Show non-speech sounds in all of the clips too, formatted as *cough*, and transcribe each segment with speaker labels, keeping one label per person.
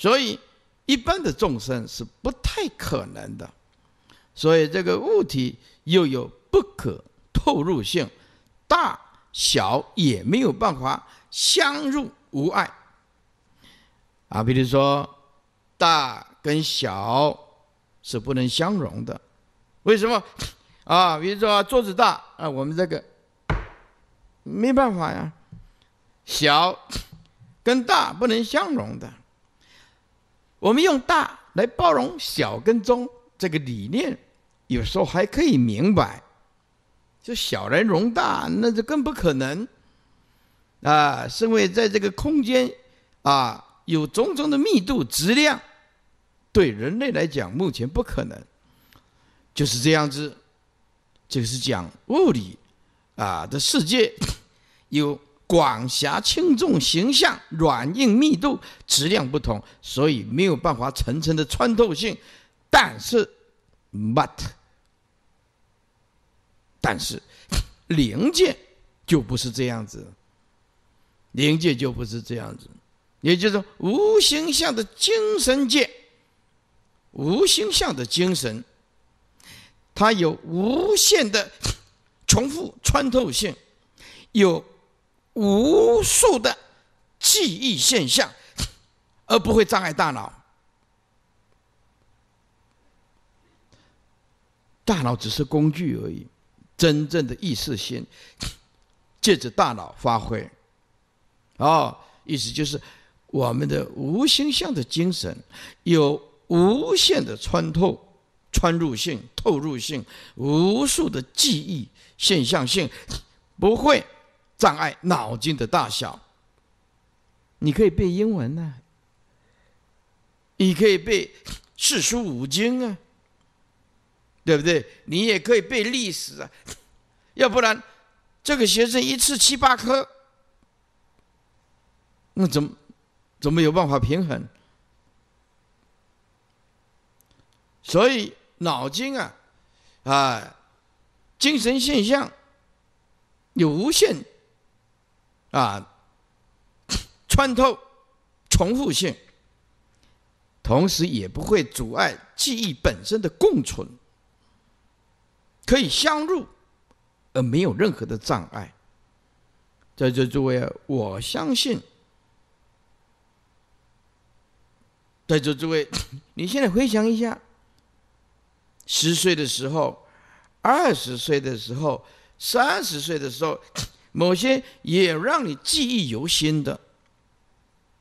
Speaker 1: 所以，一般的众生是不太可能的。所以，这个物体又有不可透入性，大小也没有办法相入无碍。啊，比如说，大跟小是不能相容的，为什么？啊，比如说桌子大啊，我们这个没办法呀。小跟大不能相容的。我们用“大”来包容“小”跟“中”这个理念，有时候还可以明白；就小人容大，那就更不可能。啊，因为在这个空间，啊，有种种的密度、质量，对人类来讲，目前不可能。就是这样子，这是讲物理，啊，的世界有。管辖轻重、形象软硬、密度质量不同，所以没有办法层层的穿透性。但是，but，但是灵界就不是这样子，灵界就不是这样子。也就是无形象的精神界，无形象的精神，它有无限的重复穿透性，有。无数的记忆现象，而不会障碍大脑。大脑只是工具而已，真正的意识心借着大脑发挥。哦，意思就是我们的无形象的精神有无限的穿透、穿入性、透入性，无数的记忆现象性不会。障碍脑筋的大小，你可以背英文啊，你可以背四书五经啊，对不对？你也可以背历史啊，要不然这个学生一次七八科，那怎么怎么有办法平衡？所以脑筋啊，啊，精神现象有无限。啊，*coughs* 穿透、重复性，同时也不会阻碍记忆本身的共存，可以相入，而没有任何的障碍。在这诸位，我相信，在这诸位，你现在回想一下，十岁的时候，二十岁的时候，三十岁的时候。某些也让你记忆犹新的，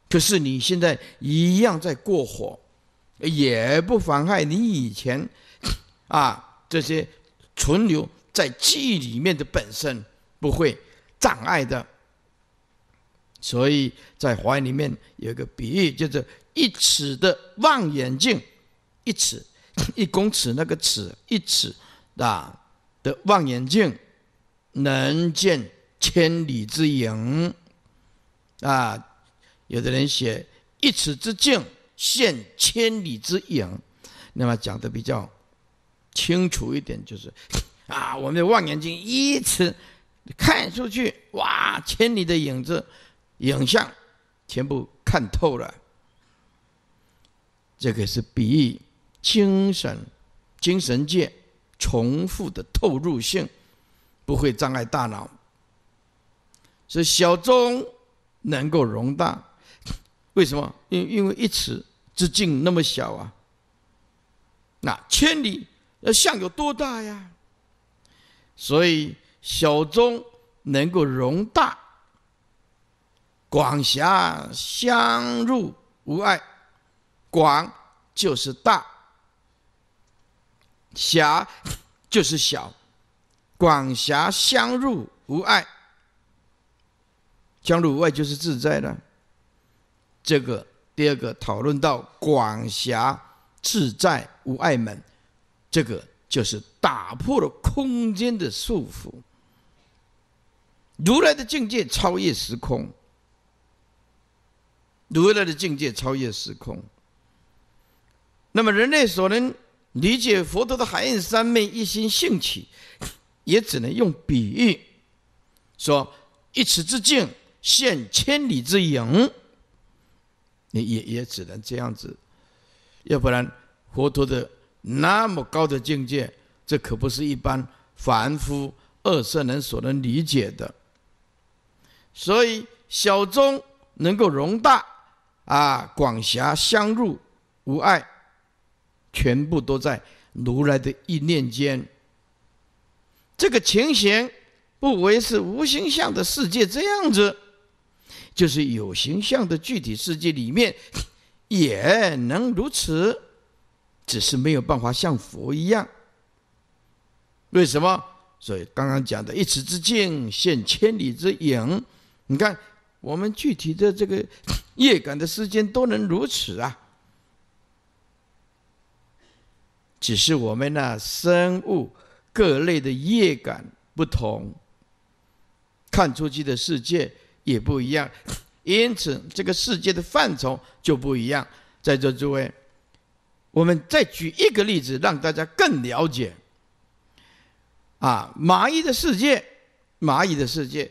Speaker 1: 可是你现在一样在过火，也不妨害你以前 *coughs* 啊这些存留在记忆里面的本身不会障碍的。所以在华严里面有一个比喻，就是一尺的望远镜，一尺 *coughs* 一公尺那个尺一尺啊的望远镜能见。千里之影，啊，有的人写一尺之镜现千里之影，那么讲的比较清楚一点就是，*laughs* 啊，我们的望远镜一尺看出去，哇，千里的影子、影像全部看透了。这个是比喻精神、精神界重复的透入性，不会障碍大脑。所以小中能够容大，*laughs* 为什么？因因为一尺之径那么小啊，那千里那像有多大呀？所以小中能够容大，广狭相入无碍，广就是大，狭就是小，广狭相入无碍。将无碍就是自在了。这个第二个讨论到广狭自在无碍门，这个就是打破了空间的束缚。如来的境界超越时空，如来的境界超越时空。那么人类所能理解佛陀的海印三昧一心兴起，也只能用比喻说一尺之境。现千里之影，你也也只能这样子，要不然，佛陀的那么高的境界，这可不是一般凡夫二圣人所能理解的。所以小中能够容大，啊，广狭相入无碍，全部都在如来的意念间。这个情形不为是无形象的世界这样子。就是有形象的具体世界里面，也能如此，只是没有办法像佛一样。为什么？所以刚刚讲的一尺之镜现千里之影，你看我们具体的这个业感的时间都能如此啊，只是我们那生物各类的业感不同，看出去的世界。也不一样，因此这个世界的范畴就不一样。在座诸位，我们再举一个例子，让大家更了解。啊，蚂蚁的世界，蚂蚁的世界。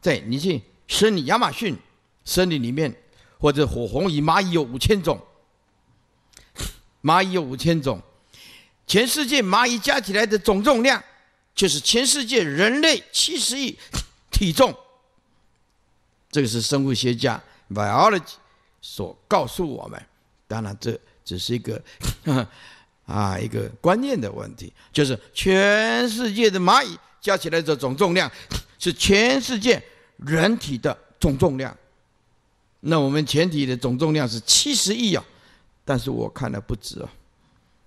Speaker 1: 在你去森林亚马逊森林里面，或者火红蚁，蚂蚁有五千种。蚂蚁有五千种，全世界蚂蚁加起来的总重量，就是全世界人类七十亿体重。这个是生物学家 biology 所告诉我们，当然这只是一个 *laughs* 啊一个观念的问题，就是全世界的蚂蚁加起来的总重量 *laughs* 是全世界人体的总重量。那我们全体的总重量是七十亿啊，但是我看了不止啊，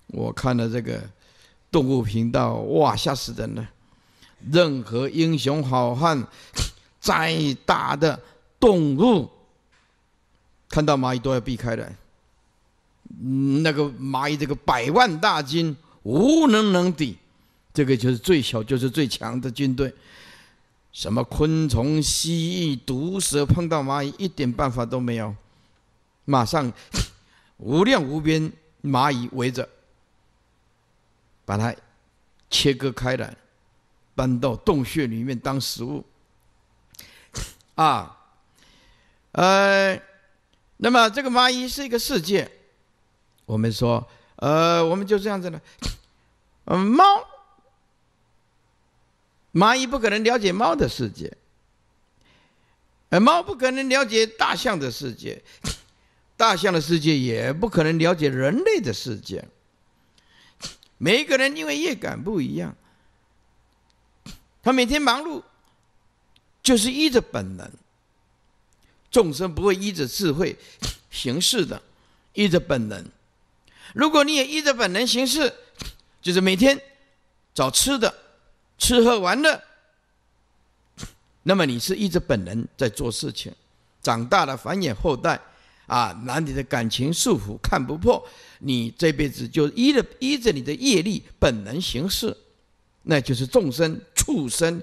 Speaker 1: 我看了这个动物频道，哇，吓死人了！任何英雄好汉 *laughs* 再大的动物看到蚂蚁都要避开的，那个蚂蚁这个百万大军无能能敌，这个就是最小就是最强的军队，什么昆虫、蜥蜴、毒蛇碰到蚂蚁一点办法都没有，马上 *laughs* 无量无边蚂蚁围着，把它切割开来，搬到洞穴里面当食物，啊。呃，那么这个蚂蚁是一个世界，我们说，呃，我们就这样子呢。猫，蚂蚁不可能了解猫的世界，呃，猫不可能了解大象的世界，大象的世界也不可能了解人类的世界。每一个人因为业感不一样，他每天忙碌就是依着本能。众生不会依着智慧行事的，依着本能。如果你也依着本能行事，就是每天找吃的、吃喝玩乐，那么你是依着本能在做事情。长大了繁衍后代，啊，拿你的感情束缚看不破，你这辈子就依着依着你的业力本能行事，那就是众生畜生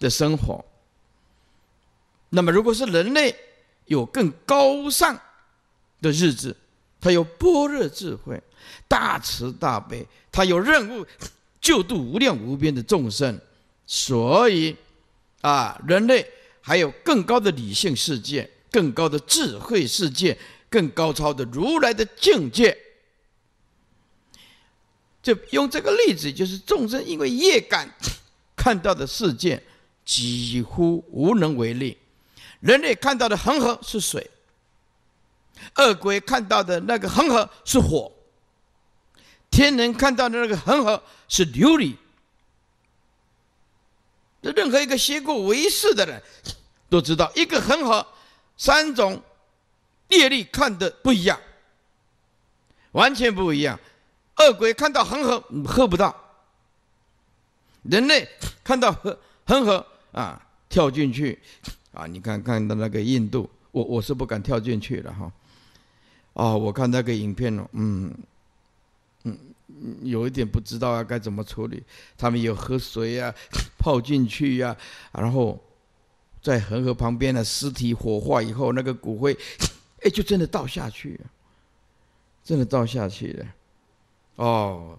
Speaker 1: 的生活。那么，如果是人类，有更高尚的日子，他有般若智慧，大慈大悲，他有任务，救度无量无边的众生。所以啊，人类还有更高的理性世界，更高的智慧世界，更高超的如来的境界。就用这个例子，就是众生因为业感看到的世界，几乎无能为力。人类看到的恒河是水，恶鬼看到的那个恒河是火，天人看到的那个恒河是琉璃。这任何一个学过为识的人，都知道一个恒河三种业力看的不一样，完全不一样。恶鬼看到恒河喝不到，人类看到恒恒河啊跳进去。啊，你看看到那个印度，我我是不敢跳进去了哈。哦，我看那个影片了，嗯，嗯，有一点不知道啊，该怎么处理？他们有喝水呀，泡进去呀，然后在恒河旁边的尸体火化以后，那个骨灰，哎，就真的倒下去，真的倒下去了。哦，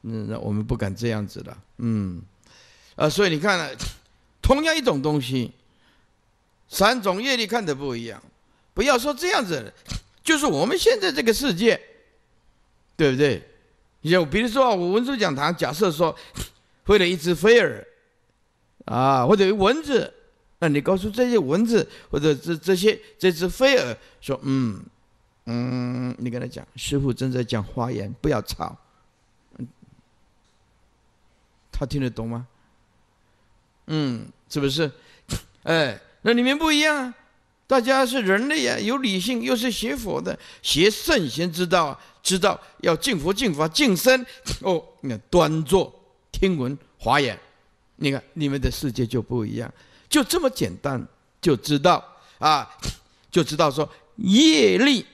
Speaker 1: 那那我们不敢这样子了，嗯，啊，所以你看呢，同样一种东西。三种业力看的不一样，不要说这样子，*laughs* 就是我们现在这个世界，对不对？有比如说啊，我文殊讲堂假设说，*laughs* 飞了一只飞蛾啊，或者蚊子，那你告诉这些蚊子或者这这些这只飞蛾说，嗯嗯，你跟他讲，师傅正在讲花言，不要吵，他听得懂吗？嗯，是不是？*laughs* 哎。那你们不一样啊！大家是人类啊，有理性，又是学佛的，学圣贤之道，啊，知道要敬佛、敬法、敬身哦，你看，端坐听闻华严，你看你们的世界就不一样，就这么简单就知道啊，就知道说业力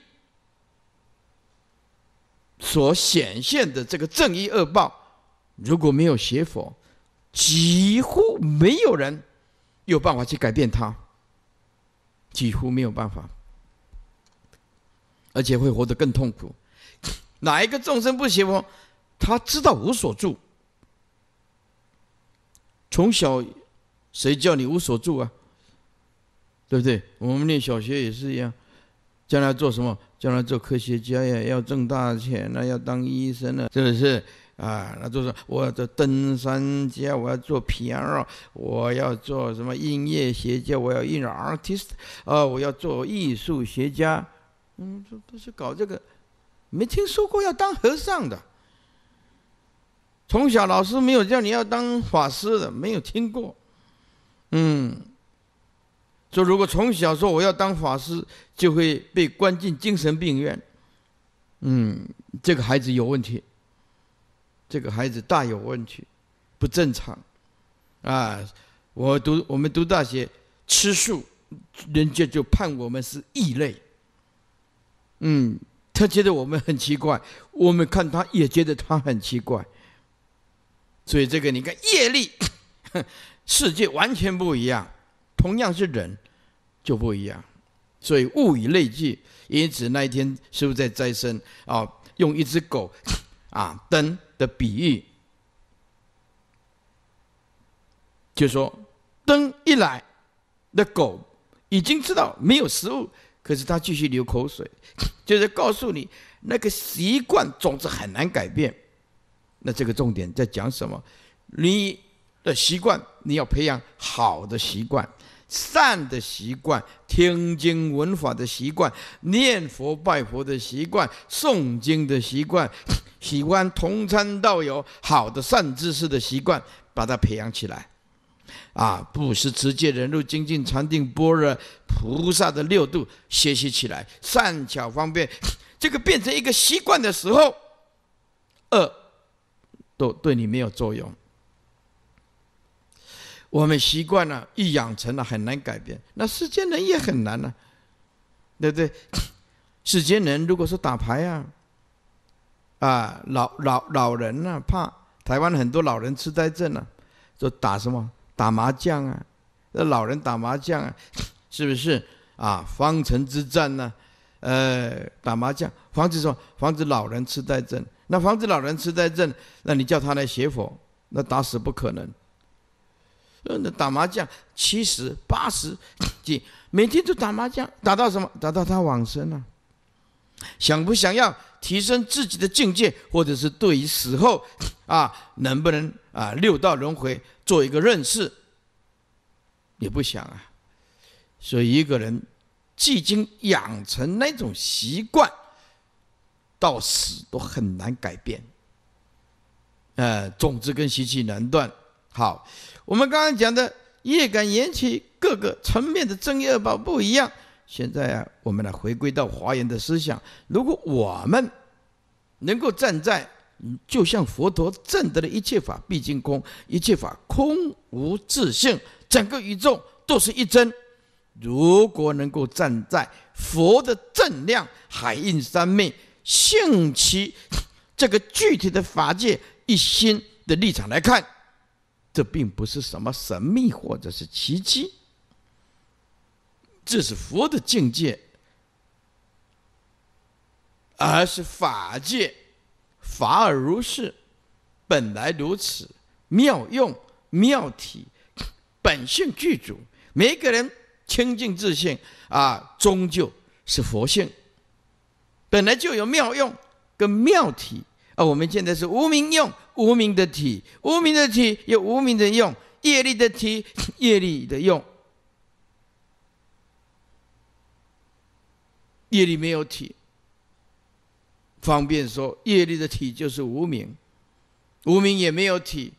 Speaker 1: 所显现的这个正义恶报，如果没有邪佛，几乎没有人。有办法去改变他，几乎没有办法，而且会活得更痛苦。哪一个众生不希望他知道无所住？从小谁叫你无所住啊？对不对？我们念小学也是一样，将来做什么？将来做科学家呀，要挣大钱啊，要当医生啊，不是。啊，那就是我做登山家，我要做 P.R.，我要做什么音乐学家，我要音乐 artist，啊，我要做艺术学家。嗯，这都是搞这个，没听说过要当和尚的。从小老师没有叫你要当法师的，没有听过。嗯，说如果从小说我要当法师，就会被关进精神病院。嗯，这个孩子有问题。这个孩子大有问题，不正常，啊！我读我们读大学吃素，人家就判我们是异类。嗯，他觉得我们很奇怪，我们看他也觉得他很奇怪。所以这个你看业力，*laughs* 世界完全不一样。同样是人，就不一样。所以物以类聚，因此那一天师傅在斋生啊，用一只狗啊，灯。的比喻，就说灯一来，那狗已经知道没有食物，可是它继续流口水，就是告诉你那个习惯总是很难改变。那这个重点在讲什么？你的习惯，你要培养好的习惯。善的习惯，听经闻法的习惯，念佛拜佛的习惯，诵经的习惯，喜欢同参道友，好的善知识的习惯，把它培养起来，啊，不是直接人入精进、禅定、般若、菩萨的六度，学习起来，善巧方便，这个变成一个习惯的时候，恶都对你没有作用。我们习惯了，一养成了很难改变。那世间人也很难呢，对不对？世间人如果说打牌啊，啊老老老人呢，怕台湾很多老人痴呆症呢，就打什么打麻将啊，那老人打麻将啊，是不是啊？方城之战呢，呃，打麻将防止什么？防止老人痴呆症。那防止老人痴呆症，那你叫他来写佛，那打死不可能。那打麻将七十八十几，每天都打麻将，打到什么？打到他往生了。想不想要提升自己的境界，或者是对于死后啊，能不能啊六道轮回做一个认识？也不想啊。所以一个人，既经养成那种习惯，到死都很难改变。呃，种子跟习气难断。好。我们刚刚讲的业感缘起各个层面的正业二报不一样。现在啊，我们来回归到华严的思想。如果我们能够站在，就像佛陀证得的一切法毕竟空，一切法空无自性，整个宇宙都是一真。如果能够站在佛的正量、海印三昧、性起这个具体的法界一心的立场来看。这并不是什么神秘或者是奇迹，这是佛的境界，而是法界法而如是，本来如此，妙用妙体，本性具足。每个人清净自信啊，终究是佛性，本来就有妙用跟妙体，啊，我们现在是无明用。无名的体，无名的体有无名的用；业力的体，*laughs* 业力的用。业力没有体，方便说业力的体就是无名，无名也没有体，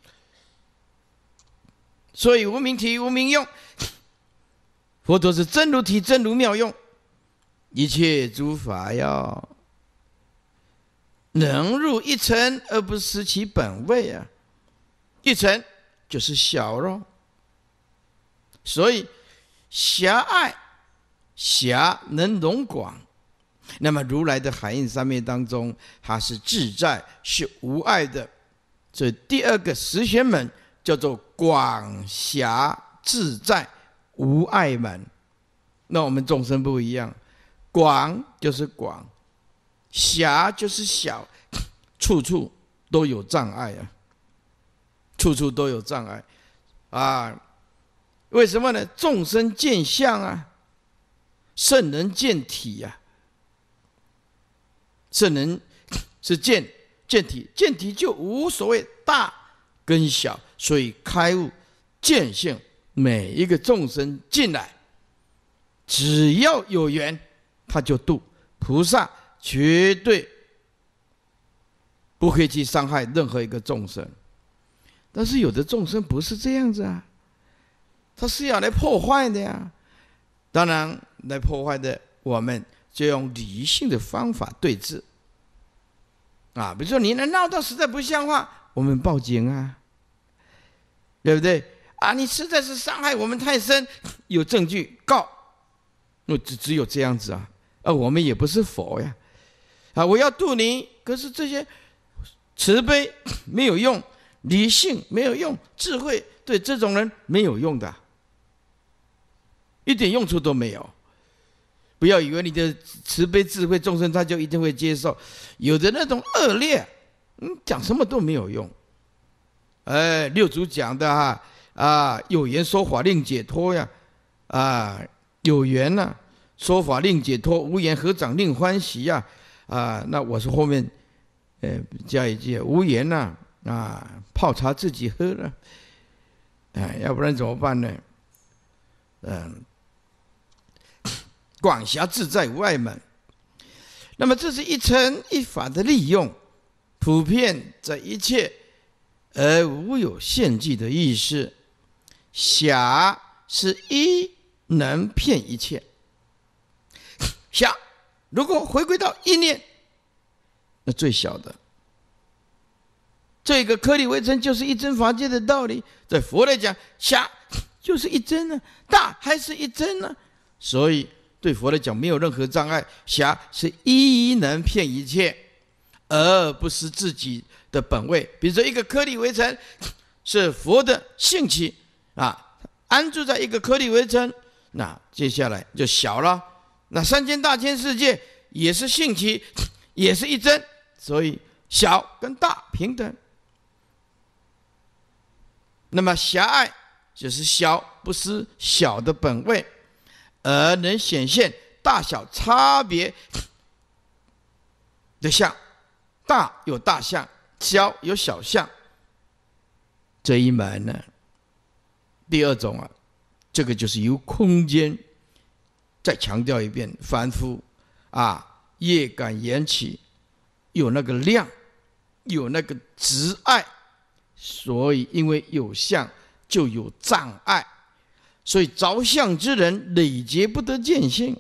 Speaker 1: 所以无名体无名用。佛陀是真如体，真如妙用，一切诸法要。能入一尘而不失其本位啊，一尘就是小肉，所以狭隘狭能容广，那么如来的海印三昧当中，它是自在是无碍的，这第二个十玄门叫做广狭自在无碍门，那我们众生不一样，广就是广。狭就是小，处处都有障碍啊，处处都有障碍啊。为什么呢？众生见相啊，圣人见体呀。圣人是见见体，见体就无所谓大跟小。所以开悟见性，每一个众生进来，只要有缘，他就度菩萨。绝对不可以去伤害任何一个众生，但是有的众生不是这样子啊，他是要来破坏的呀。当然，来破坏的我们就用理性的方法对峙。啊。比如说，你能闹到实在不像话，我们报警啊，对不对？啊，你实在是伤害我们太深，有证据告，那只只有这样子啊。啊，我们也不是佛呀。啊！我要渡你，可是这些慈悲没有用，理性没有用，智慧对这种人没有用的，一点用处都没有。不要以为你的慈悲、智慧、众生他就一定会接受，有的那种恶劣，你讲什么都没有用。哎，六祖讲的哈啊，有缘说法令解脱呀，啊，有缘呐，说法令解脱，无缘合掌令欢喜呀。啊，那我是后面，呃，加一句无言呐，啊，泡茶自己喝了，哎，要不然怎么办呢？嗯，管辖自在外门，那么这是一层一法的利用，普遍这一切而无有限制的意思，狭是一能骗一切，*coughs* 狭。如果回归到意念，那最小的这个颗粒微尘就是一真法界的道理。在佛来讲，小就是一真呢，大还是一真呢？所以对佛来讲没有任何障碍，侠是一一能骗一切，而不是自己的本位。比如说一个颗粒微尘是佛的性起啊，安住在一个颗粒微尘，那接下来就小了。那三千大千世界也是性起，*sniffs* 也是一真，所以小跟大平等。那么狭隘就是小不失小的本位，而能显现大小差别 *sniffs* 的相，大有大相，小有小相。这一门呢，第二种啊，这个就是由空间。再强调一遍，凡夫啊，业感缘起，有那个量，有那个执爱，所以因为有相就有障碍，所以着相之人累劫不得见性，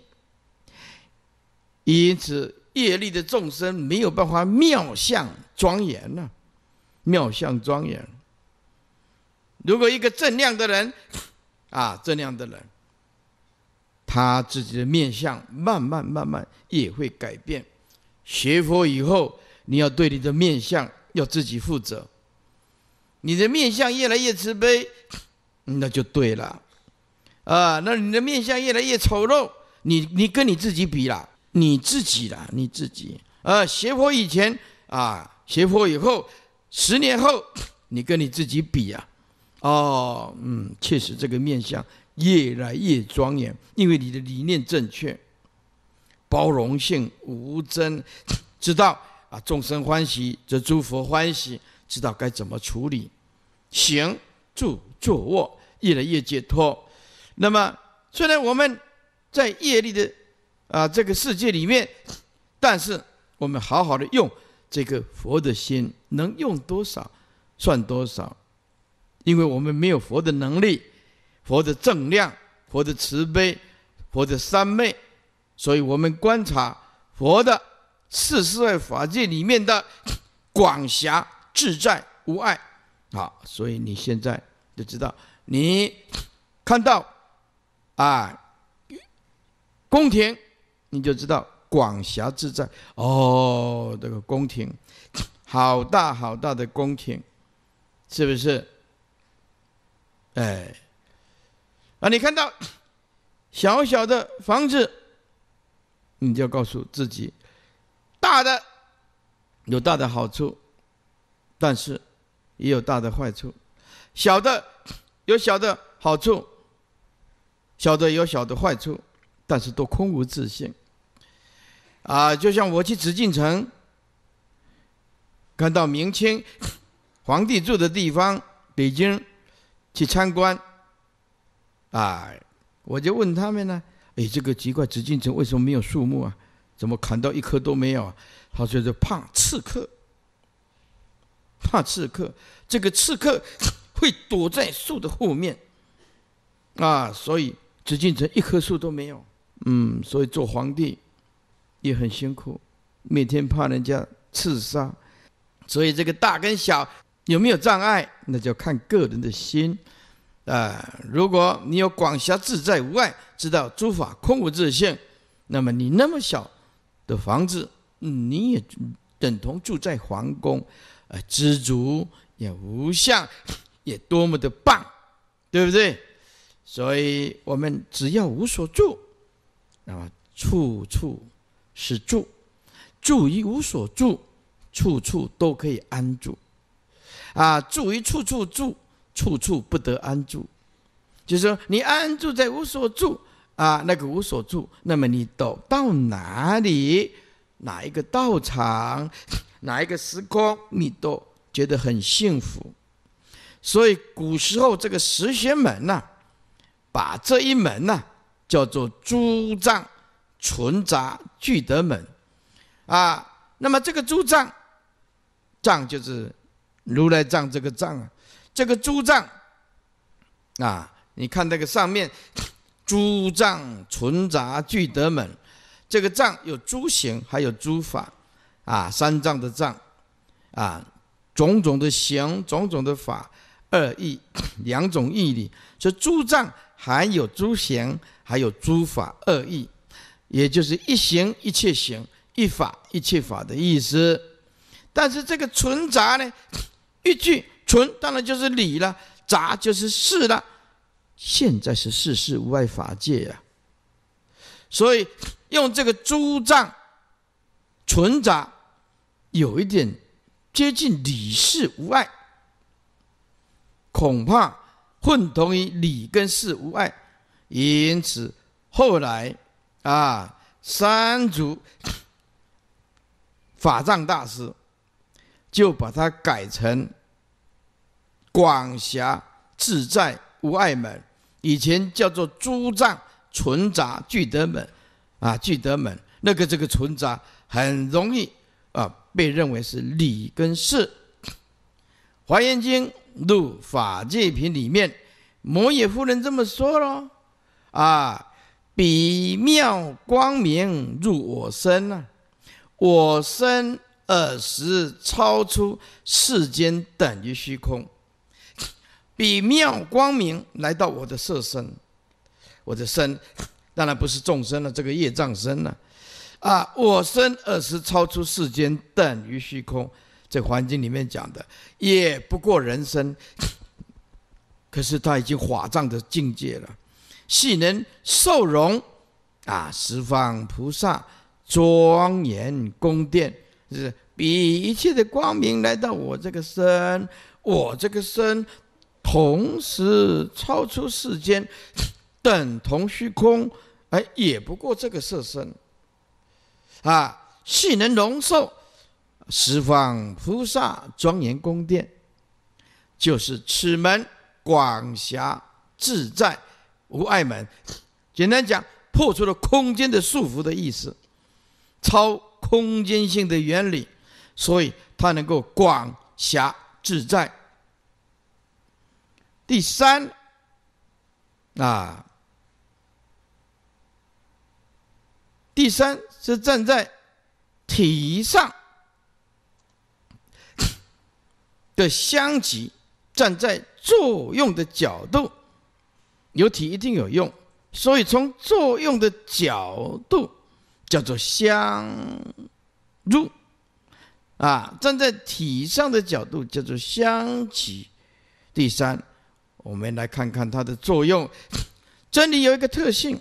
Speaker 1: 因此业力的众生没有办法妙相庄严呢，妙相庄严，如果一个正量的人，啊，正量的人。他自己的面相慢慢慢慢也会改变，学佛以后，你要对你的面相要自己负责。你的面相越来越慈悲，那就对了。啊，那你的面相越来越丑陋，你你跟你自己比啦，你自己啦，你自己。啊，学佛以前啊，学佛以后，十年后，你跟你自己比啊，哦，嗯，确实这个面相。越来越庄严，因为你的理念正确，包容性无争，*laughs* 知道啊众生欢喜则诸佛欢喜，知道该怎么处理，行住坐卧越来越解脱。那么，虽然我们在业力的啊这个世界里面，但是我们好好的用这个佛的心，能用多少算多少，因为我们没有佛的能力。佛的正量，佛的慈悲，佛的三昧，所以我们观察佛的是世外法界里面的广狭自在无碍。好，所以你现在就知道，你看到啊宫廷，你就知道广狭自在。哦，这个宫廷好大好大的宫廷，是不是？哎。啊，你看到小小的房子，你就要告诉自己，大的有大的好处，但是也有大的坏处；小的有小的好处，小的有小的坏处，但是都空无自信。啊，就像我去紫禁城，看到明清皇帝住的地方北京，去参观。哎，我就问他们呢，哎，这个奇怪，紫禁城为什么没有树木啊？怎么砍到一棵都没有？啊？他说是怕刺客，怕刺客。这个刺客 *laughs* 会躲在树的后面，啊，所以紫禁城一棵树都没有。嗯，所以做皇帝也很辛苦，每天怕人家刺杀，所以这个大跟小有没有障碍，那就要看个人的心。啊，如果你有广狭自在无碍，知道诸法空无自性，那么你那么小的房子，你也等同住在皇宫，啊，知足也无相，也多么的棒，对不对？所以我们只要无所住，那么处处是住，住一无所住，处处都可以安住，啊，住一处处住。处处不得安住，就是说你安住在无所住啊，那个无所住，那么你到到哪里，哪一个道场，哪一个时空，你都觉得很幸福。所以古时候这个十玄门呐，把这一门呢叫做诸藏存杂聚德门啊。那么这个诸藏，藏就是如来藏这个藏啊。这个诸藏啊，你看那个上面，诸藏存杂俱得门，这个藏有诸行，还有诸法，啊，三藏的藏，啊，种种的行，种种的法，二义，两种义理，所以诸藏含有诸行，还有诸法二义，也就是一行一切行，一法一切法的意思，但是这个存杂呢，一句纯当然就是理了，杂就是事了。现在是事事无碍法界呀，所以用这个诸障纯杂，有一点接近理事无碍，恐怕混同于理跟事无碍，因此后来啊，三足法藏大师就把它改成。广狭自在无碍门，以前叫做诸藏存杂聚德门，啊，聚德门那个这个存杂很容易啊，被认为是理跟事。华严经入法界品里面，摩耶夫人这么说喽：啊，彼妙光明入我身呐，我身尔时超出世间，等于虚空。比妙光明来到我的色身，我的身当然不是众生了，这个业障身了。啊，我身二十超出世间，等于虚空。这《环境里面讲的，也不过人生。可是他已经法藏的境界了，是能受容啊十方菩萨庄严宫殿，是比一切的光明来到我这个身，我这个身。同时超出世间，*coughs* 等同虚空，哎，也不过这个色身。啊，性能容受十方菩萨庄严宫殿，就是此门广狭自在无碍门。简单讲，破除了空间的束缚的意思，超空间性的原理，所以它能够广狭自在。第三，啊，第三是站在体上的 *coughs* 相即，站在作用的角度，有体一定有用，所以从作用的角度叫做相入，啊，站在体上的角度叫做相即，第三。我们来看看它的作用。这 *sniffs* 里有一个特性，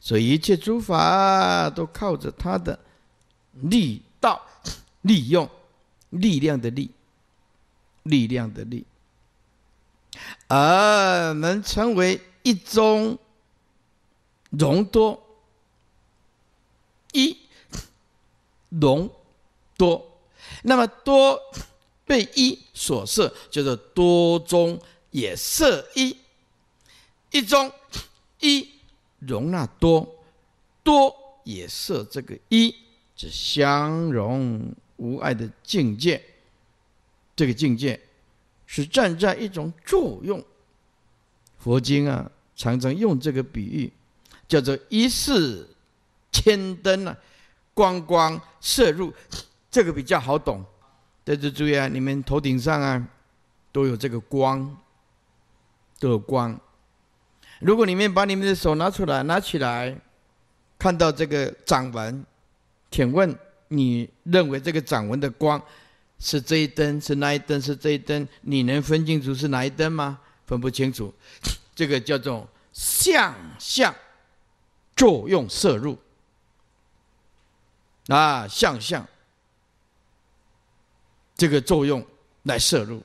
Speaker 1: 所以一切诸法都靠着它的力道，利用力量的力，力量的力，而能成为一中容多一融 *sniffs* 多，那么多被一所摄，叫做多中。也设一，一中一容纳多，多也设这个一，这相容无碍的境界。这个境界是站在一种作用。佛经啊，常常用这个比喻，叫做一世千灯啊，光光射入，这个比较好懂。但是注意啊，你们头顶上啊，都有这个光。的光，如果你们把你们的手拿出来，拿起来，看到这个掌纹，请问你认为这个掌纹的光是这一灯，是那一灯，是这一灯？你能分清楚是哪一灯吗？分不清楚，这个叫做相相作用摄入啊，相相这个作用来摄入。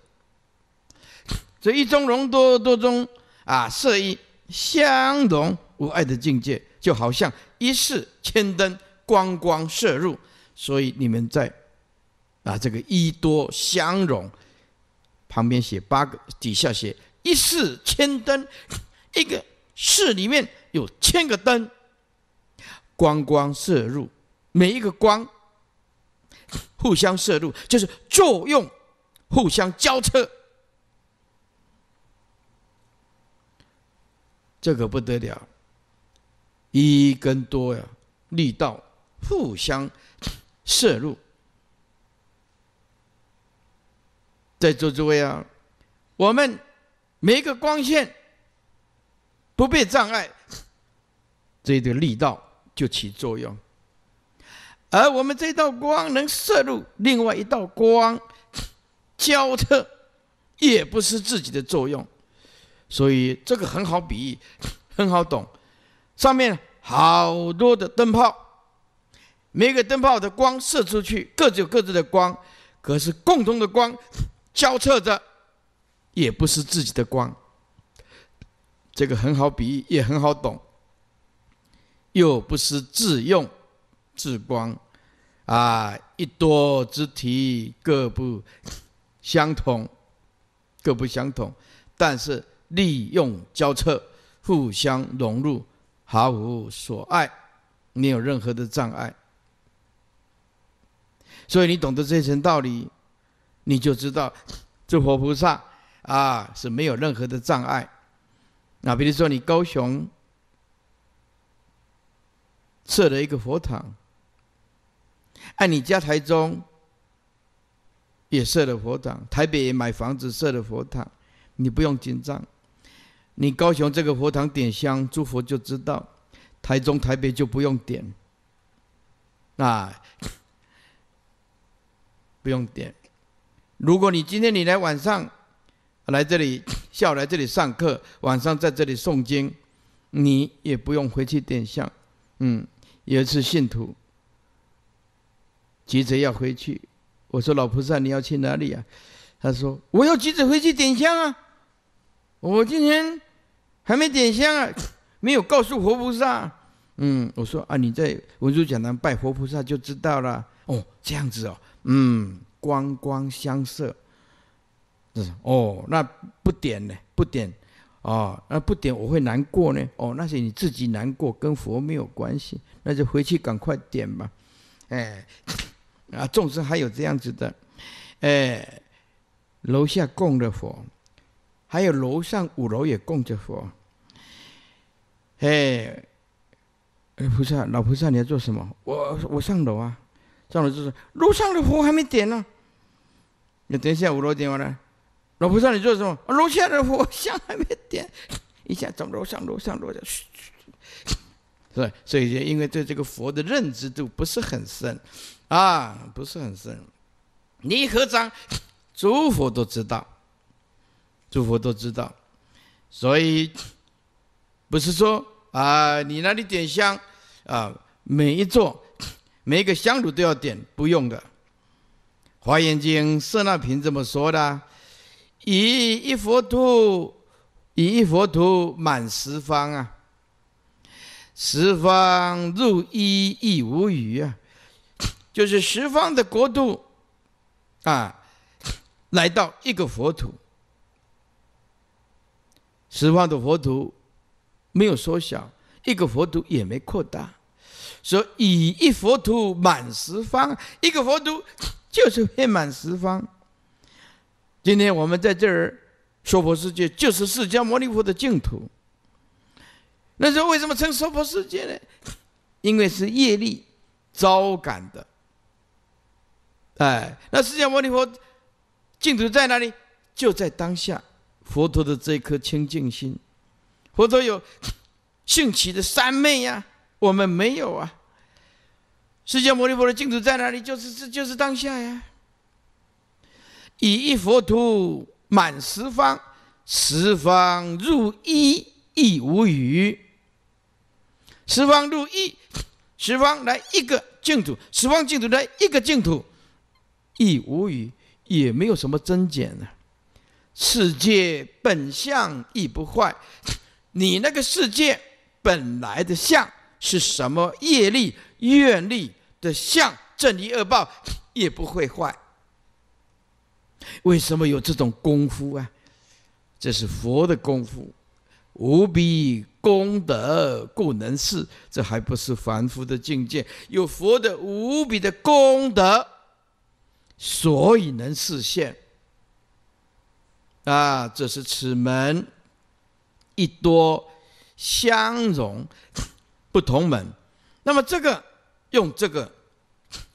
Speaker 1: 所以一中融多多中啊，色一相融无碍的境界，就好像一室千灯，光光射入。所以你们在啊，这个一多相融旁边写八个，底下写一室千灯，一个室里面有千个灯，光光射入，每一个光互相摄入，就是作用互相交彻。这可不得了，一跟多呀，力道互相摄入，在座诸位啊，我们每一个光线不被障碍，这个力道就起作用，而我们这道光能摄入另外一道光，交特也不是自己的作用。所以这个很好比喻，*laughs* 很好懂。上面好多的灯泡，每个灯泡的光射出去，各自有各自的光，可是共同的光 *laughs* 交错着，也不是自己的光。这个很好比喻，也很好懂。又不是自用自光，啊，一多之体各不相同，各不相同，但是。利用交错，互相融入，毫无所爱，没有任何的障碍。所以你懂得这层道理，你就知道 *sniffs* 这活菩萨啊是没有任何的障碍。那比如说你高雄设了一个佛堂，哎，你家台中也设了佛堂，台北也买房子设了佛堂，你不用紧张。你高雄这个佛堂点香，祝福就知道；台中、台北就不用点，啊，*laughs* 不用点。如果你今天你来晚上来这里，*coughs* 下午来这里上课，晚上在这里诵经，你也不用回去点香。嗯，有一次信徒急着要回去，我说：“老菩萨，你要去哪里呀？”他说：“我要急着回去点香啊。”我今天还没点香啊，*coughs* 没有告诉活菩萨。嗯，我说啊，你在文殊讲堂拜活菩萨就知道了。哦，这样子哦，嗯，光光相摄，是哦。那不点呢？不点哦，那不点我会难过呢。哦，那是你自己难过，跟佛没有关系。那就回去赶快点吧。哎，啊，*coughs* 众生还有这样子的，哎，楼下供的佛。还有楼上五楼也供着佛，嘿，哎菩萨老菩萨你要做什么？我我上楼啊，上楼就是楼上的佛还没点呢，你等一下五楼点完了，老菩萨你做什么？楼下的佛 *laughs* 像还没点，一下从楼上楼上楼下嘘嘘，是所以就因为对这个佛的认知度不是很深啊，不是很深，你一合掌，诸佛都知道。诸佛都知道，所以不是说啊，你那里点香啊，每一座、每一个香炉都要点，不用的。华严经色那品怎么说的？以一佛土，以一佛土满十方啊，十方入一亦无余啊，就是十方的国度啊，来到一个佛土。十方的佛土没有缩小，一个佛土也没扩大，说以一佛土满十方，一个佛土就是遍满十方。今天我们在这儿说佛世界，就是释迦牟尼佛的净土。那时候为什么称娑婆世界呢？因为是业力招感的。哎，那释迦牟尼佛净土在哪里？就在当下。佛陀的这颗清净心，佛陀有兴起的三昧呀，我们没有啊。释迦牟尼佛的净土在哪里？就是是就是当下呀。以一佛土满十方，十方入一亦无余。十方入一，十方来一个净土，十方净土来一个净土，亦无余，也没有什么增减了。世界本相亦不坏，*laughs* 你那个世界本来的相是什么业力、愿力的相，正义恶报 *laughs* 也不会坏。为什么有这种功夫啊？这是佛的功夫，无比功德故能是，这还不是凡夫的境界，有佛的无比的功德，所以能实现。啊，这是此门一多相容不同门。那么这个用这个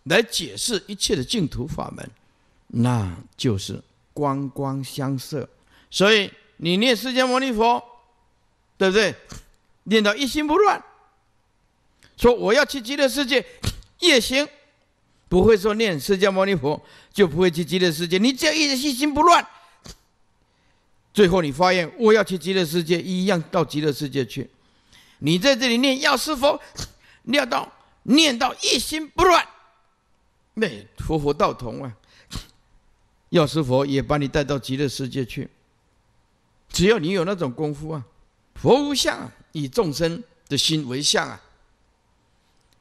Speaker 1: 来解释一切的净土法门，那就是光光相色。所以你念释迦牟尼佛，对不对？念到一心不乱，说我要去极乐世界也行，不会说念释迦牟尼佛就不会去极乐世界。你只要一心心不乱。最后，你发现我要去极乐世界，一样到极乐世界去。你在这里念药师佛，念到念到一心不乱，那佛佛道同啊。药师佛也把你带到极乐世界去。只要你有那种功夫啊，佛无相，以众生的心为相啊。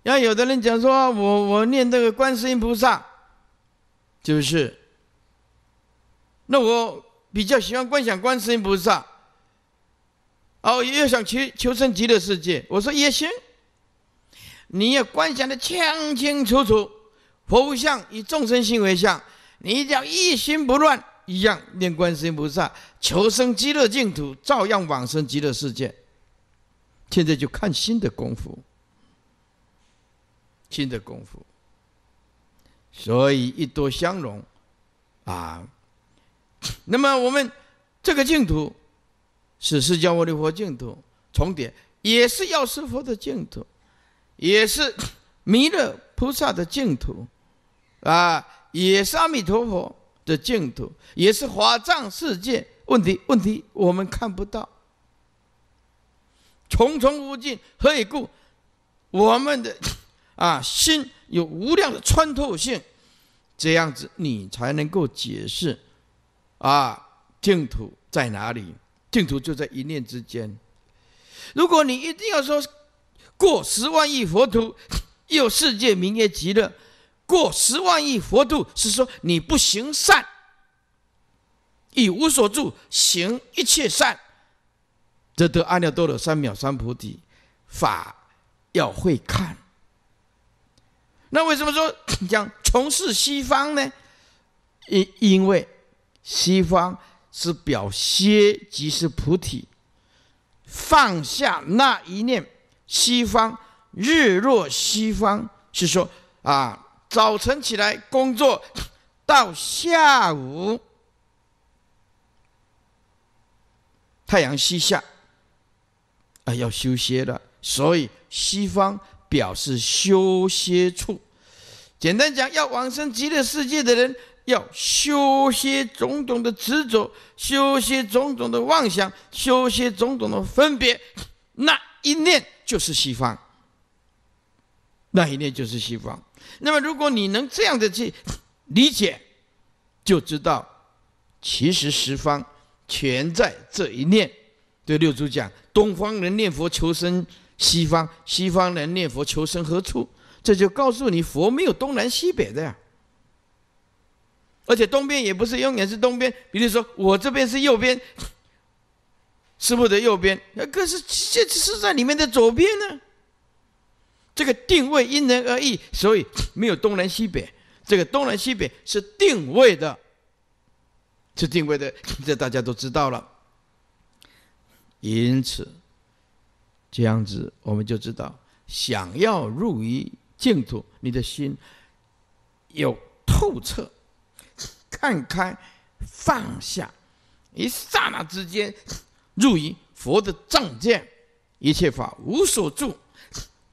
Speaker 1: 要有的人讲说，我我念这个观世音菩萨，就是，那我。比较喜欢观想观世音菩萨，哦，又想求求生极乐世界。我说：也行。你要观想的清清楚楚，佛像以众生心为像，你只要一心不乱，一样念观世音菩萨，求生极乐净土，照样往生极乐世界。现在就看心的功夫，心的功夫，所以一多相容，啊。*laughs* 那么我们这个净土是释迦牟尼佛净土重叠，也是药师佛的净土，也是弥勒菩萨的净土，啊，也是阿弥陀佛的净土，也是华藏世界问题问题，我们看不到，重重无尽，何以故？我们的啊心有无量的穿透性，这样子你才能够解释。啊，净土在哪里？净土就在一念之间。如果你一定要说过十万亿佛土 *laughs* 又世界名曰极乐，过十万亿佛土是说你不行善，一无所住行一切善，这得阿耨多罗三藐三菩提 *coughs* 法要会看。那为什么说 *coughs* 讲从事西方呢？因因为。西方是表歇，即是菩提，放下那一念。西方日落，西方是说啊，早晨起来工作，到下午太阳西下，啊要休息了，所以西方表示休息处。简单讲，要往生极乐世界的人。要修些种种的执着，修些种种的妄想，修些种种的分别，那一念就是西方。那一念就是西方。那么，如果你能这样的去理解，就知道其实十方全在这一念。对六祖讲，东方人念佛求生西方，西方人念佛求生何处？这就告诉你，佛没有东南西北的呀。而且东边也不是永远是东边，比如说我这边是右边，师傅的右边，可是现只是在里面的左边呢。这个定位因人而异，所以没有东南西北。这个东南西北是定位的，是定位的，这大家都知道了。因此，这样子我们就知道，想要入于净土，你的心有透彻。看开，放下，一刹那之间入于佛的正见，一切法无所住，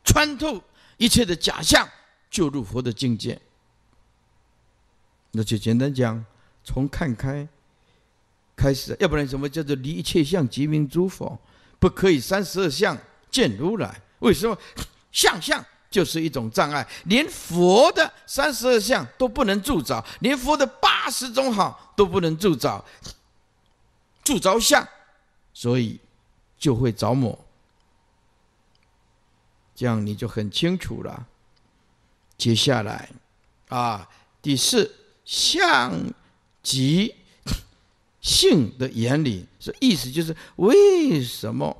Speaker 1: 穿透一切的假象，就入佛的境界。那就简单讲，从看开开始，要不然什么叫做离一切相即明诸佛？不可以三十二相见如来？为什么相相？就是一种障碍，连佛的三十二相都不能铸造，连佛的八十种好都不能铸造，铸造相，所以就会着魔。这样你就很清楚了。接下来，啊，第四相即性的原理，是意思就是为什么？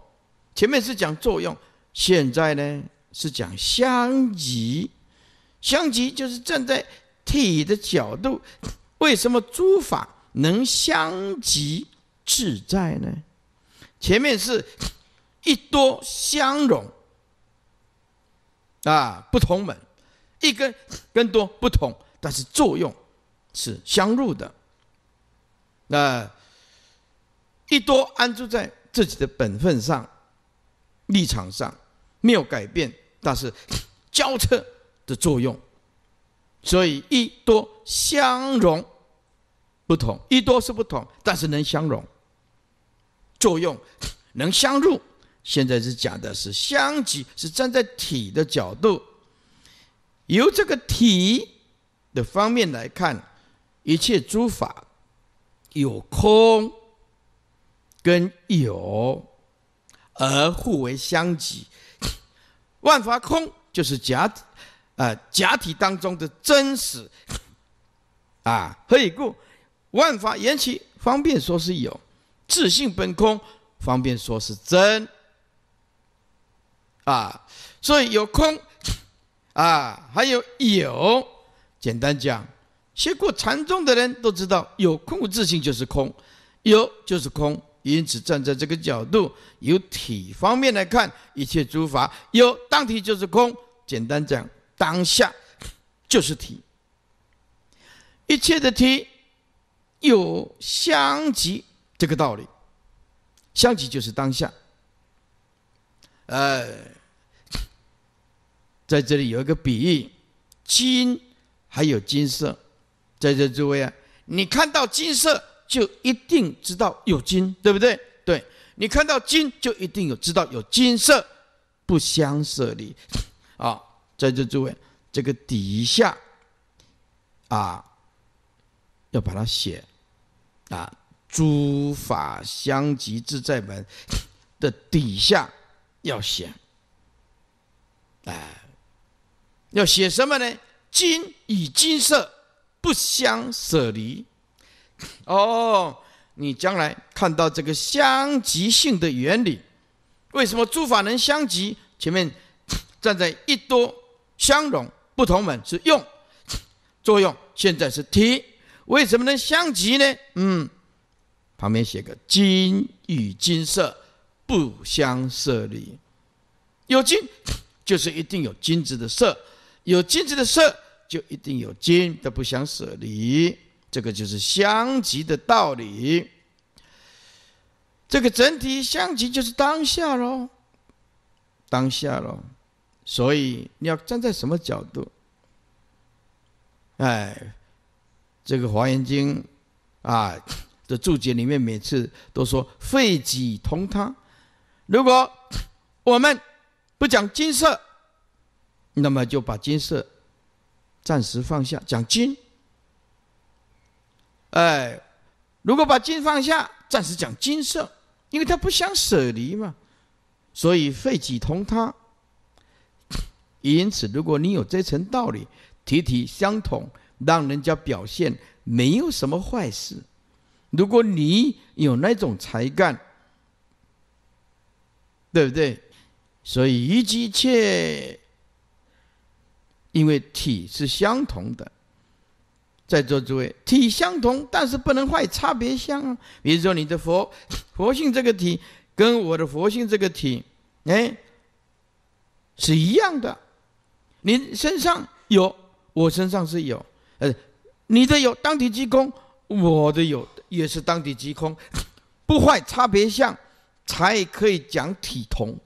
Speaker 1: 前面是讲作用，现在呢？是讲相即，相即就是站在体的角度，为什么诸法能相即自在呢？前面是一多相容啊，不同门，一根根多不同，但是作用是相入的。那一多安住在自己的本分上、立场上，没有改变。但是交叉的作用，所以一多相容不同一多是不同，但是能相容，作用 *laughs* 能相入。现在是讲的是相即，是站在体的角度，由这个体的方面来看，一切诸法有空跟有而互为相即。万法空就是假，呃，假体当中的真实，啊，何以故？万法缘起方便说是有，自性本空方便说是真，啊，所以有空，啊，还有有。简单讲，学过禅宗的人都知道，有空无自性就是空，有就是空。因此，站在这个角度，由体方面来看，一切诸法有当体就是空。简单讲，当下 *sniffs* 就是体。一切的体有相即这个道理，相即就是当下。呃，*sniffs* 在这里有一个比喻，金还有金色，在这诸位啊，你看到金色。就一定知道有金，对不对？对你看到金，就一定有知道有金色不相舍离 *laughs* 啊！在这诸位，这个底下啊，要把它写啊，诸法相即自在门 *laughs* 的底下要写，哎，要写什么呢？金与金色不相舍离。*clears throat* 哦，你将来看到这个相即性的原理，为什么诸法能相即？前面站在一多相容不同门是用作用，现在是提，为什么能相即呢？嗯，旁边写个金与金色不相舍离，有金就是一定有金子的色，有金子的色就一定有金的不相舍离。这个就是相即的道理，这个整体相即就是当下喽，当下喽，所以你要站在什么角度？哎，这个《华严经》啊的注解里面，每次都说“废己同他”。如果我们不讲金色，那么就把金色暂时放下，讲金。哎，如果把金放下，暂时讲金色，因为他不想舍离嘛，所以废己同他。因此，如果你有这层道理，体体相同，让人家表现没有什么坏事。如果你有那种才干，对不对？所以一切，因为体是相同的。在座诸位，体相同，但是不能坏差别相。比如说，你的佛 *laughs* 佛性这个体，跟我的佛性这个体，哎，是一样的。你身上有，我身上是有。呃，你的有当体即空，我的有也是当体即空，*laughs* 不坏差别相，才可以讲体同。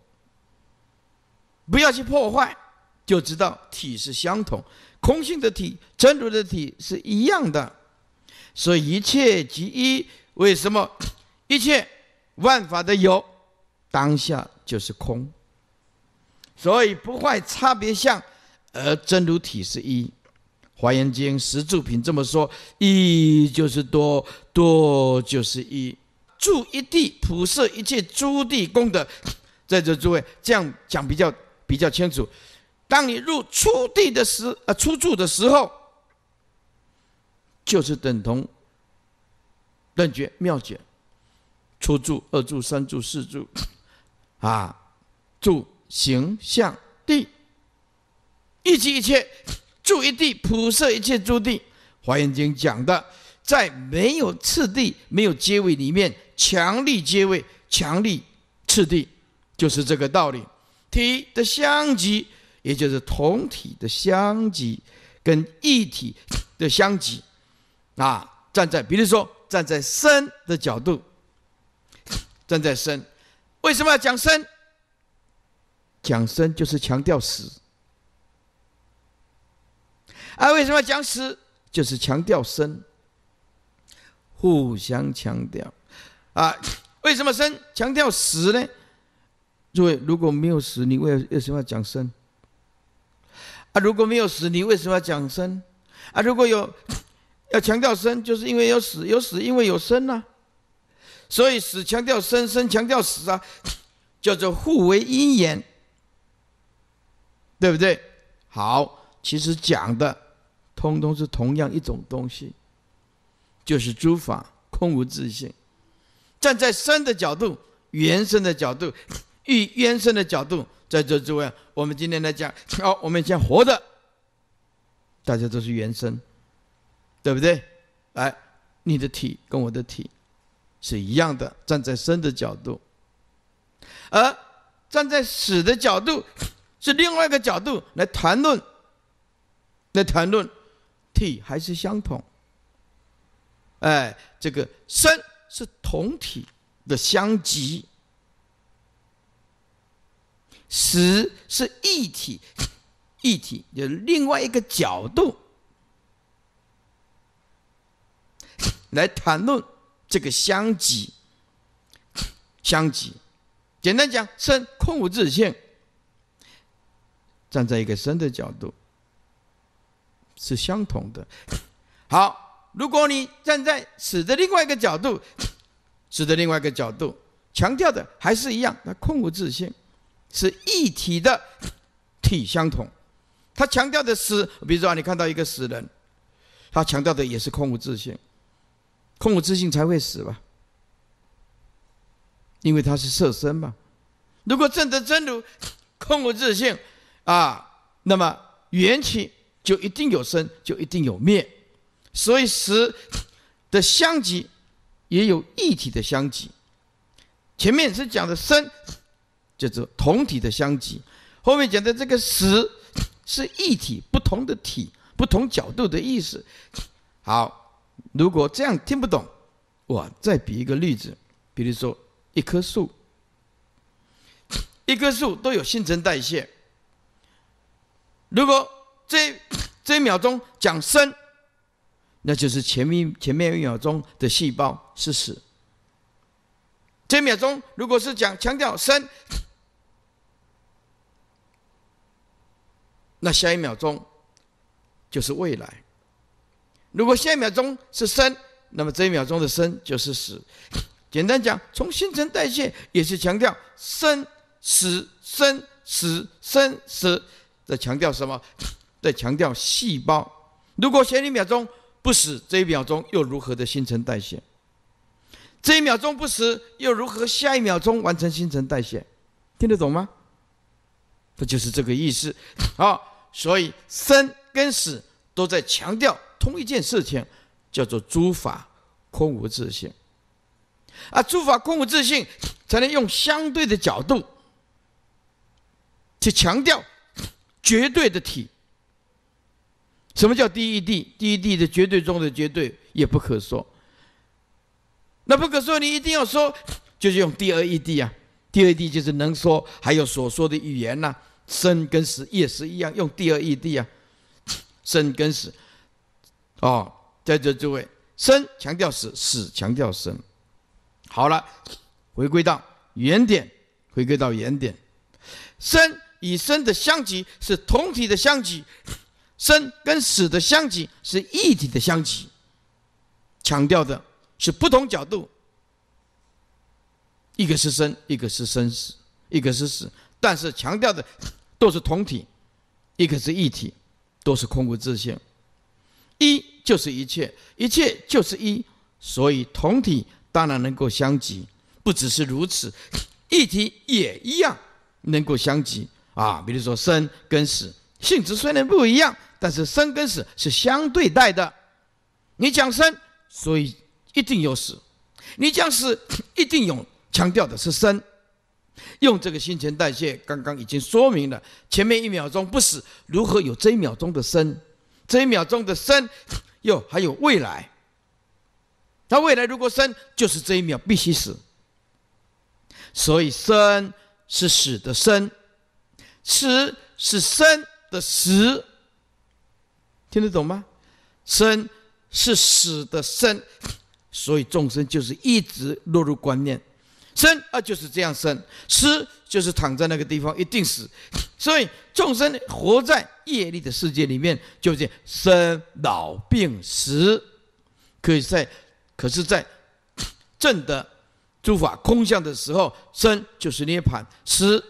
Speaker 1: 不要去破坏，就知道体是相同。空性的体、真如的体是一样的，所以一切即一。为什么 *coughs* 一切万法的有当下就是空？所以不坏差别相，而真如体是一。《华严经·十住品》这么说：一就是多，多就是一。住一地，普摄一切诸地功德。*coughs* 在座诸位这样讲比较比较清楚。当你入初地的时，呃，初住的时候，就是等同顿觉妙觉，初住、二住、三住、四住，*coughs* 啊，住形象地，一即一切，住一地普摄一切诸地。华严经讲的，在没有次第、没有阶位里面，强力阶位、强力次第，就是这个道理。体的相即。也就是同体的相即，跟异体的相即，*coughs* 啊，站在比如说站在生的角度，*coughs* 站在生，为什么要讲生？讲生就是强调死。啊，为什么要讲死？就是强调生。互相强调，啊，为什么生强调死呢？诸位，如果没有死，你为为什么要讲生？啊，如果没有死，你为什么要讲生？啊，如果有，*coughs* 要强调生，就是因为有死，有死，因为有生呐。所以死强调生，生强调死啊，*coughs* 叫做互为因缘，对不对？好，其实讲的通通是同样一种东西，就是诸法空无自性。站在生的角度，原生的角度。以原生的角度，在这之外，我们今天来讲，好，我们先活着，大家都是原生，对不对？来，你的体跟我的体是一样的，站在生的角度，而站在死的角度，是另外一个角度来谈论，来谈论，体还是相同。哎，这个生是同体的相即，实是一体，一体就是另外一个角度来谈论这个相即相即。简单讲，生空无自性，站在一个生的角度是相同的。好，如果你站在死的另外一个角度，死的另外一个角度强调的还是一样，那空无自性。是一体的体相同，他强调的是，比如说你看到一个死人，他强调的也是空无自性，空无自性才会死吧，因为他是色身嘛。如果证得真如，空无自性，啊，那么缘起就一定有生，就一定有灭，所以死的相即也有一体的相即。前面是讲的生。叫做同体的相即，后面讲的这个“死”是一体不同的体、不同角度的意思。好，如果这样听不懂，我再比一个例子，比如说一棵树，一棵树都有新陈代谢。如果这这一秒钟讲生，那就是前面前面一秒钟的细胞是死；这一秒钟如果是讲强调生。那下一秒钟就是未来。如果下一秒钟是生，那么这一秒钟的生就是死。简单讲，从新陈代谢也是强调生死生死生死再强调什么？再强调细胞。如果前一秒钟不死，这一秒钟又如何的新陈代谢？这一秒钟不死，又如何下一秒钟完成新陈代谢？听得懂吗？这就是这个意思，好。所以生跟死都在强调同一件事情，叫做诸法空无自性。啊，诸法空无自性才能用相对的角度去强调绝对的体。什么叫第一谛？第一谛的绝对中的绝对也不可说。那不可说，你一定要说，就是用第二谛啊。第二谛就是能说，还有所说的语言呐。生跟死也是一样，用第二义谛啊。*tsk* 生跟死，哦，在座诸位，生强调死，死强调生。好了，回归到原点，回归到原点。生与生的相即，是同体的相即；生跟死的相即，是一体的相即。强调的是不同角度，一个是生，一个是生死，一个是死，但是强调的。都是同体，一个是一体，都是空无自性，一就是一切，一切就是一，所以同体当然能够相即。不只是如此，一体也一样能够相即啊。比如说生跟死，性质虽然不一样，但是生跟死是相对待的。你讲生，所以一定有死；你讲死，一定有强调的是生。用这个新陈代谢，刚刚已经说明了，前面一秒钟不死，如何有这一秒钟的生？这一秒钟的生，又还有未来。他未来如果生，就是这一秒必须死。所以生是死的生，死是生的死。听得懂吗？生是死的生，所以众生就是一直落入观念。生啊，就是这样生；死就是躺在那个地方一定死。*laughs* 所以众生活在业力的世界里面，就是生老病死。可以在，可是，在正的诸法空相的时候，生就是涅槃，死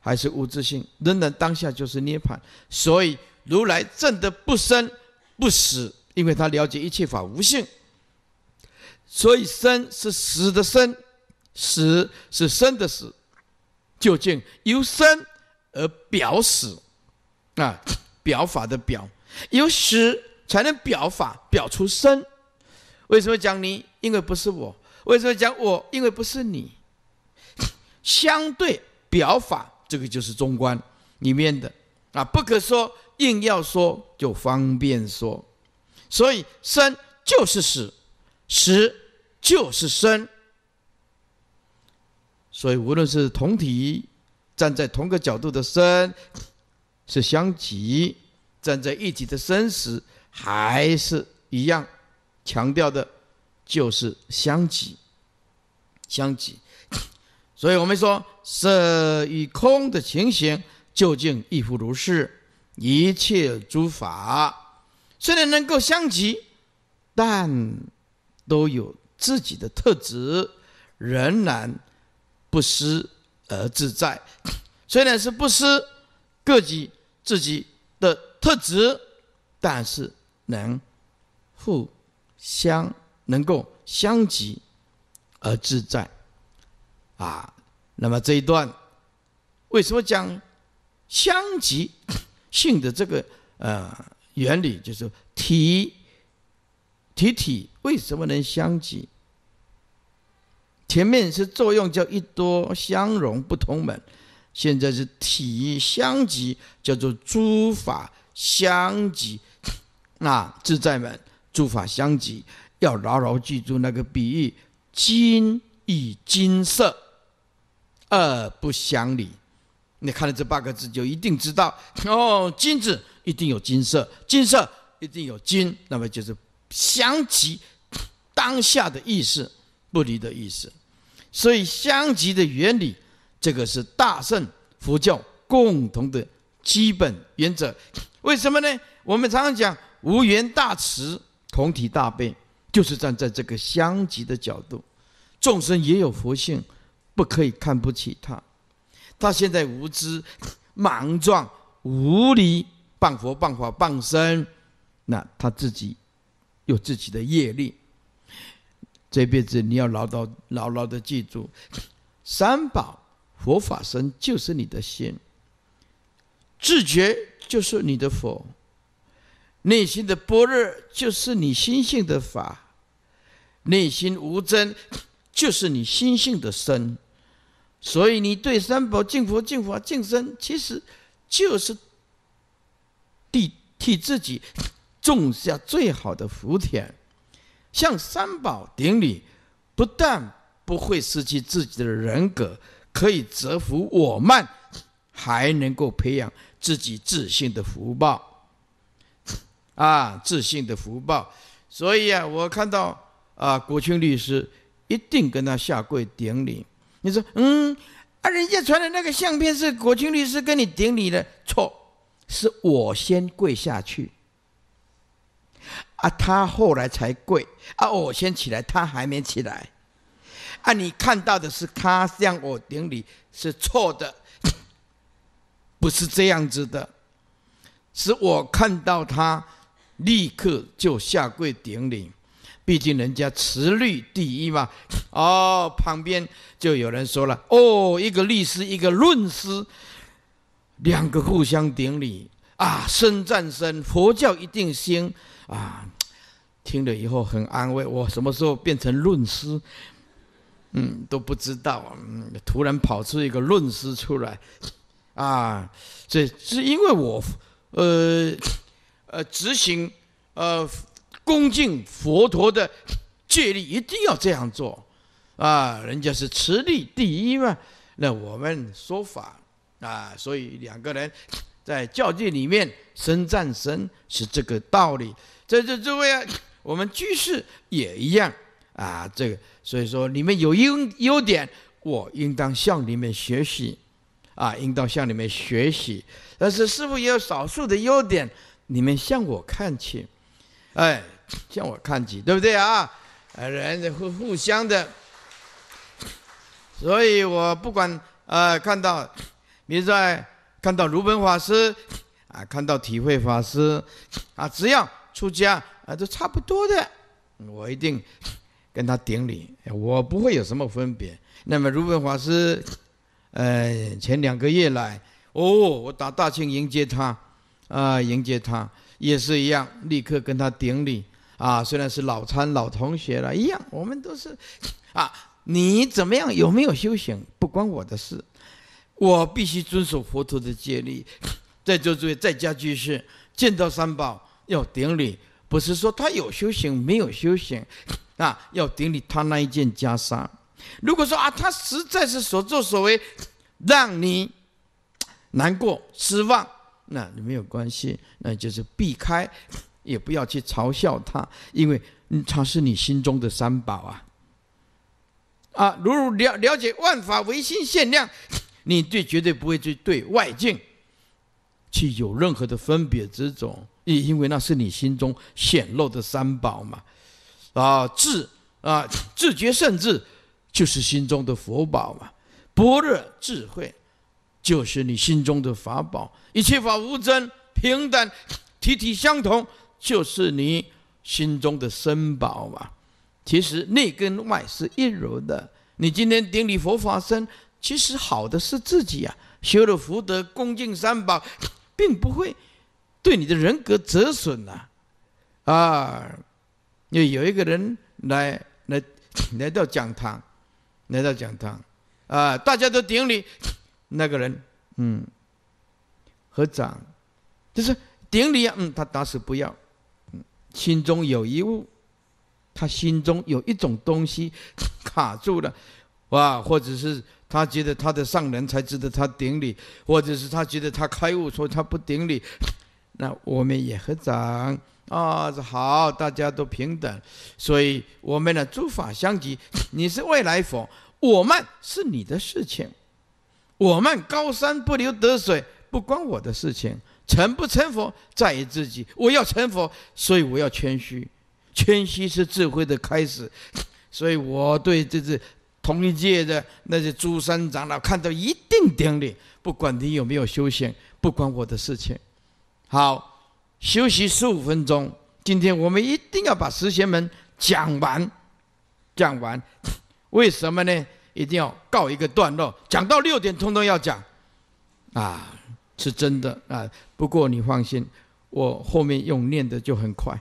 Speaker 1: 还是无自性，仍然当下就是涅槃。所以如来正的不生不死，因为他了解一切法无性。所以生是死的生。死是生的死，究竟由生而表死啊，表法的表，由死才能表法，表出生。为什么讲你？因为不是我。为什么讲我？因为不是你。相对表法，这个就是中观里面的啊，不可说，硬要说就方便说。所以生就是死，死就是生。所以，无论是同体，站在同个角度的生，是相即；站在一体的生死，还是一样，强调的就是相即，相即。所以我们说，色与空的情形究竟亦复如是。一切诸法虽然能够相即，但都有自己的特质，仍然。不失而自在，*coughs* 虽然是不失各级自己的特质，但是能互相能够相及而自在啊。那么这一段为什么讲相及 *coughs* 性的这个呃原理？就是体体体为什么能相及？前面是作用叫一多相容不同门，现在是体相即叫做诸法相即，*coughs* 那自在门诸法相即要牢牢记住那个比喻金与金色二不相离，你看到这八个字就一定知道 *coughs* 哦，金子一定有金色，金色一定有金，那么就是相即当下的意思。不离的意思，所以相即的原理，这个是大圣佛教共同的基本原则。为什么呢？我们常常讲无缘大慈，同体大悲，就是站在这个相即的角度，众生也有佛性，不可以看不起他。他现在无知、莽撞、无离，谤佛、谤法、谤身，那他自己有自己的业力。这辈子你要牢牢牢牢的记住，三宝、佛法、身就是你的心，自觉就是你的佛，内心的般若就是你心性的法，内心无争就是你心性的身，所以你对三宝敬佛敬法敬身，其实就是替替自己种下最好的福田。向三宝顶礼，不但不会失去自己的人格，可以折服我慢，还能够培养自己自信的福报。啊，自信的福报。所以啊，我看到啊，国清律师一定跟他下跪顶礼。你说，嗯，啊，人家传的那个相片是国清律师跟你顶礼的，错，是我先跪下去。啊，他后来才跪，啊，我先起来，他还没起来，啊，你看到的是他向我顶礼是错的，*coughs* 不是这样子的，是我看到他立刻就下跪顶礼，毕竟人家持律第一嘛，哦，旁边就有人说了，哦，一个律师，一个论师，两个互相顶礼啊，孙战生佛教一定兴，啊，听了以后很安慰。我什么时候变成论师？嗯，都不知道。嗯，突然跑出一个论师出来，啊，这是因为我呃呃执行呃恭敬佛陀的戒律一定要这样做啊。人家是持律第一嘛，那我们说法啊，所以两个人在教界里面生战生是这个道理。在这诸位啊，我们居士也一样啊，这个所以说你们有优优点，我应当向你们学习，啊，应当向你们学习。但是师傅也有少数的优点，你们向我看齐，哎，向我看齐，对不对啊？呃，人会互相的，所以我不管呃，看到你在看到如本法师啊，看到体会法师啊，只要。出家啊，都差不多的，我一定跟他顶礼，我不会有什么分别。那么如本法师，呃，前两个月来，哦，我打大庆迎接他，啊，迎接他也是一样，立刻跟他顶礼啊。虽然是老参老同学了，一样，我们都是，*coughs* 啊，你怎么样有没有修行不关我的事，我必须遵守佛陀的戒律。*coughs* 在座诸位在家居士见到三宝。要顶礼，不是说他有修行没有修行，*laughs* 啊，要顶礼他那一件袈裟。如果说啊，他实在是所作所为让你难过、失望，那你没有关系，那就是避开，也不要去嘲笑他，因为他是你心中的三宝啊。啊，如如了了解万法唯心限量，你对绝对不会去对外境去有任何的分别，这种。也因为那是你心中显露的三宝嘛，啊，智啊，自觉圣智就是心中的佛宝嘛，般若智慧就是你心中的法宝，一切法无争，平等体体相同，就是你心中的身宝嘛。其实内跟外是一如的，你今天顶礼佛法身，其实好的是自己呀，修了福德，恭敬三宝，并不会。对你的人格折损呐，啊！又有一个人来来 *laughs* 来到讲堂，来到讲堂，啊！大家都顶礼，*laughs* 那个人，嗯，合掌，就是顶礼。嗯，他打死不要，嗯，心中有一物，他心中有一种东西 *laughs* 卡住了，哇！或者是他觉得他的上人才值得他顶礼，或者是他觉得他开悟，说他不顶礼。那我们也合掌啊，好，大家都平等。所以，我们呢，诸法相即。你是未来佛，我们是你的事情。我们高山不流得水，不关我的事情。成不成佛，在于自己。我要成佛，所以我要谦虚。谦虚是智慧的开始。所以我对这次同一届的那些诸三长老，看到一定顶礼，不管你有没有修行，不关我的事情。好，休息十五分钟。今天我们一定要把十贤门讲完，讲完。为什么呢？一定要告一个段落。讲到六点，通通要讲。啊，是真的啊。不过你放心，我后面用念的就很快。